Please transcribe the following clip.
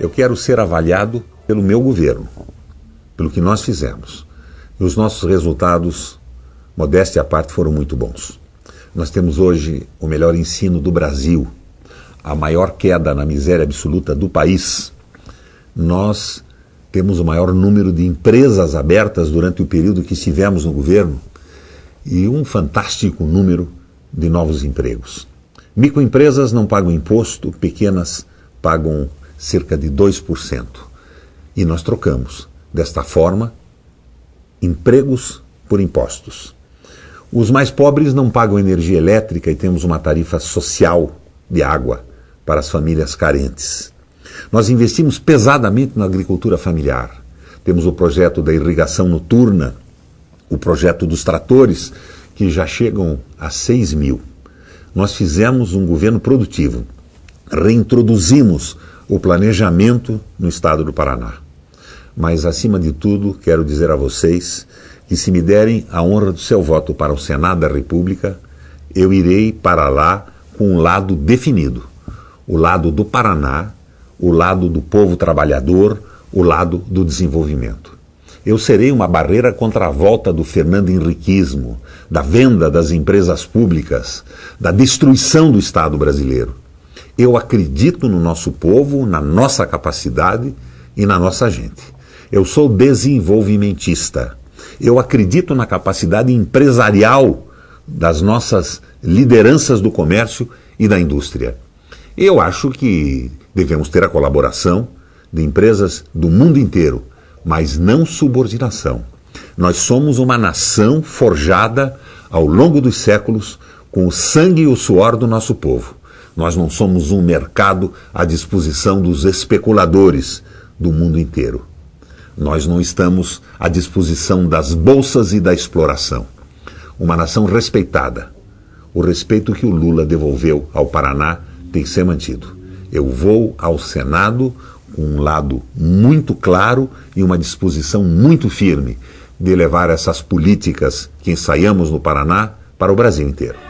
Eu quero ser avaliado pelo meu governo, pelo que nós fizemos. E os nossos resultados, modéstia à parte, foram muito bons. Nós temos hoje o melhor ensino do Brasil, a maior queda na miséria absoluta do país. Nós temos o maior número de empresas abertas durante o período que estivemos no governo e um fantástico número de novos empregos. Microempresas não pagam imposto, pequenas pagam cerca de 2%. E nós trocamos, desta forma, empregos por impostos. Os mais pobres não pagam energia elétrica e temos uma tarifa social de água para as famílias carentes. Nós investimos pesadamente na agricultura familiar. Temos o projeto da irrigação noturna, o projeto dos tratores, que já chegam a 6 mil. Nós fizemos um governo produtivo, reintroduzimos o planejamento no estado do Paraná. Mas, acima de tudo, quero dizer a vocês que, se me derem a honra do seu voto para o Senado da República, eu irei para lá com um lado definido: o lado do Paraná, o lado do povo trabalhador, o lado do desenvolvimento. Eu serei uma barreira contra a volta do Fernando Henriquismo, da venda das empresas públicas, da destruição do Estado brasileiro. Eu acredito no nosso povo, na nossa capacidade e na nossa gente. Eu sou desenvolvimentista. Eu acredito na capacidade empresarial das nossas lideranças do comércio e da indústria. Eu acho que devemos ter a colaboração de empresas do mundo inteiro, mas não subordinação. Nós somos uma nação forjada ao longo dos séculos com o sangue e o suor do nosso povo. Nós não somos um mercado à disposição dos especuladores do mundo inteiro. Nós não estamos à disposição das bolsas e da exploração. Uma nação respeitada. O respeito que o Lula devolveu ao Paraná tem que ser mantido. Eu vou ao Senado com um lado muito claro e uma disposição muito firme de levar essas políticas que ensaiamos no Paraná para o Brasil inteiro.